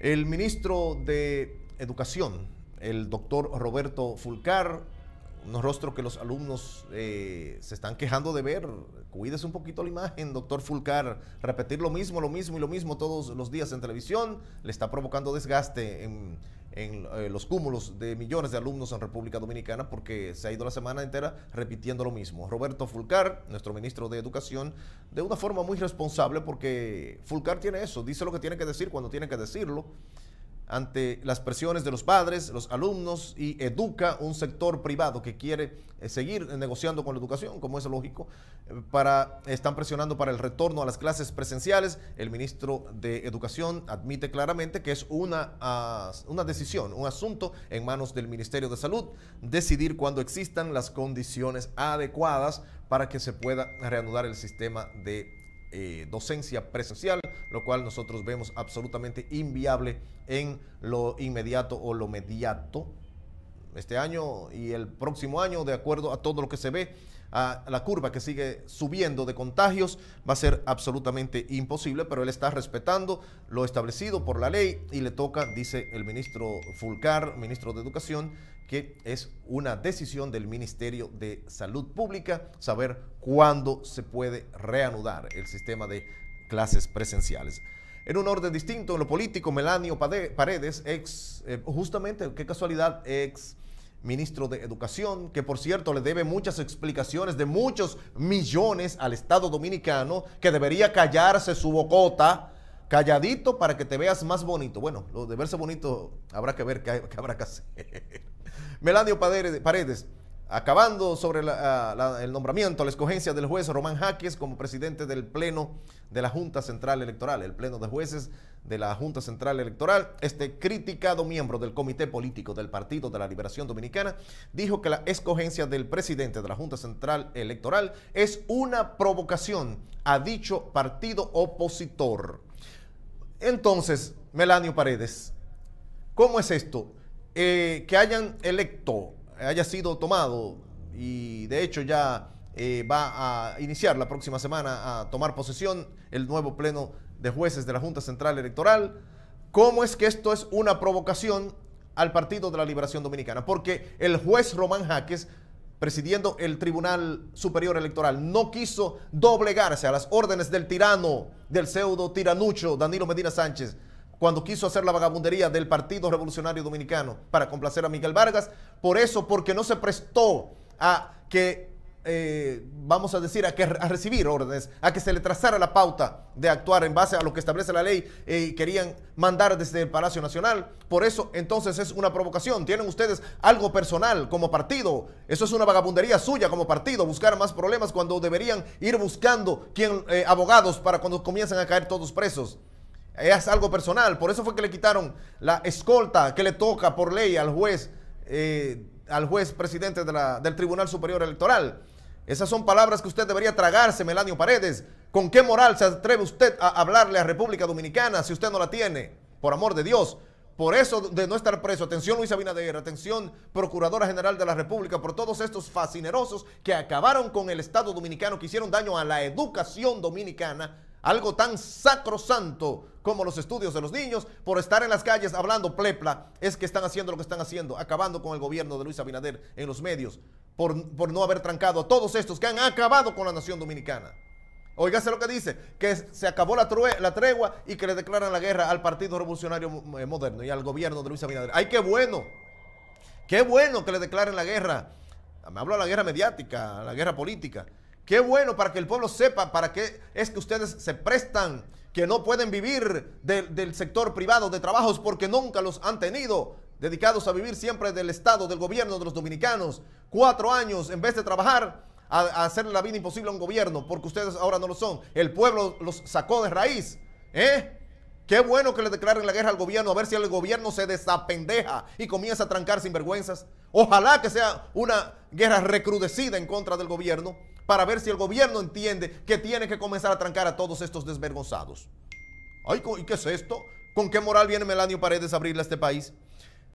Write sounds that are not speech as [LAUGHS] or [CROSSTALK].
El ministro de Educación, el doctor Roberto Fulcar, un rostro que los alumnos eh, se están quejando de ver. Cuídese un poquito la imagen, doctor Fulcar. Repetir lo mismo, lo mismo y lo mismo todos los días en televisión le está provocando desgaste en, en eh, los cúmulos de millones de alumnos en República Dominicana porque se ha ido la semana entera repitiendo lo mismo. Roberto Fulcar, nuestro ministro de Educación, de una forma muy responsable porque Fulcar tiene eso, dice lo que tiene que decir cuando tiene que decirlo ante las presiones de los padres, los alumnos y educa un sector privado que quiere eh, seguir negociando con la educación, como es lógico, eh, para, están presionando para el retorno a las clases presenciales. El ministro de Educación admite claramente que es una, ah, una decisión, un asunto en manos del Ministerio de Salud, decidir cuando existan las condiciones adecuadas para que se pueda reanudar el sistema de eh, docencia presencial, lo cual nosotros vemos absolutamente inviable en lo inmediato o lo mediato este año y el próximo año, de acuerdo a todo lo que se ve, a la curva que sigue subiendo de contagios, va a ser absolutamente imposible, pero él está respetando lo establecido por la ley y le toca, dice el ministro Fulcar, ministro de Educación, que es una decisión del Ministerio de Salud Pública saber cuándo se puede reanudar el sistema de clases presenciales. En un orden distinto, en lo político, Melanio Paredes, ex, eh, justamente, qué casualidad, ex ministro de Educación, que por cierto le debe muchas explicaciones de muchos millones al Estado dominicano, que debería callarse su bocota, calladito para que te veas más bonito. Bueno, lo de verse bonito habrá que ver qué, habrá que hacer. [LAUGHS] Melanio Paredes acabando sobre ah, el nombramiento, la escogencia del juez Román Jaques como presidente del Pleno de la Junta Central Electoral, el Pleno de Jueces de la Junta Central Electoral, este criticado miembro del Comité Político del Partido de la Liberación Dominicana, dijo que la escogencia del presidente de la Junta Central Electoral es una provocación a dicho partido opositor. Entonces, Melanio Paredes, ¿cómo es esto? Eh, que hayan electo haya sido tomado y de hecho ya eh, va a iniciar la próxima semana a tomar posesión el nuevo pleno de jueces de la Junta Central Electoral. ¿Cómo es que esto es una provocación al Partido de la Liberación Dominicana? Porque el juez Román Jaques, presidiendo el Tribunal Superior Electoral, no quiso doblegarse a las órdenes del tirano, del pseudo tiranucho Danilo Medina Sánchez cuando quiso hacer la vagabundería del Partido Revolucionario Dominicano para complacer a Miguel Vargas. Por eso, porque no se prestó a que, eh, vamos a decir, a, que, a recibir órdenes, a que se le trazara la pauta de actuar en base a lo que establece la ley eh, y querían mandar desde el Palacio Nacional. Por eso, entonces, es una provocación. Tienen ustedes algo personal como partido. Eso es una vagabundería suya como partido, buscar más problemas cuando deberían ir buscando quien, eh, abogados para cuando comienzan a caer todos presos. Es algo personal. Por eso fue que le quitaron la escolta que le toca por ley al juez, eh, al juez presidente del Tribunal Superior Electoral. Esas son palabras que usted debería tragarse, Melanio Paredes. ¿Con qué moral se atreve usted a hablarle a República Dominicana si usted no la tiene? Por amor de Dios. Por eso de no estar preso. Atención Luis Abinader, atención Procuradora General de la República, por todos estos fascinerosos que acabaron con el Estado Dominicano, que hicieron daño a la educación dominicana, algo tan sacrosanto como los estudios de los niños, por estar en las calles hablando plepla, es que están haciendo lo que están haciendo, acabando con el gobierno de Luis Abinader en los medios, por, no haber trancado a todos estos que han acabado con la nación dominicana. Oígase lo que dice, que se acabó la, la, tregua y que le declaran la guerra al Partido Revolucionario eh, Moderno y al gobierno de Luis Abinader. ¡Ay, qué bueno! ¡Qué bueno que le declaren la guerra! Me hablo de la guerra mediática, la guerra política. ¡Qué bueno para que el pueblo sepa para qué es que ustedes se prestan que no pueden vivir del sector privado de trabajos porque nunca los han tenido, dedicados a vivir siempre del Estado, del gobierno de los dominicanos. Cuatro años en vez de trabajar a, hacer la vida imposible a un gobierno, porque ustedes ahora no lo son. El pueblo los sacó de raíz. ¿Eh? Qué bueno que le declaren la guerra al gobierno, a ver si el gobierno se desapendeja y comienza a trancar sinvergüenzas. Ojalá que sea una guerra recrudecida en contra del gobierno para ver si el gobierno entiende que tiene que comenzar a trancar a todos estos desvergonzados. Ay, ¿y qué es esto? ¿Con qué moral viene Melanio Paredes a abrirle a este país?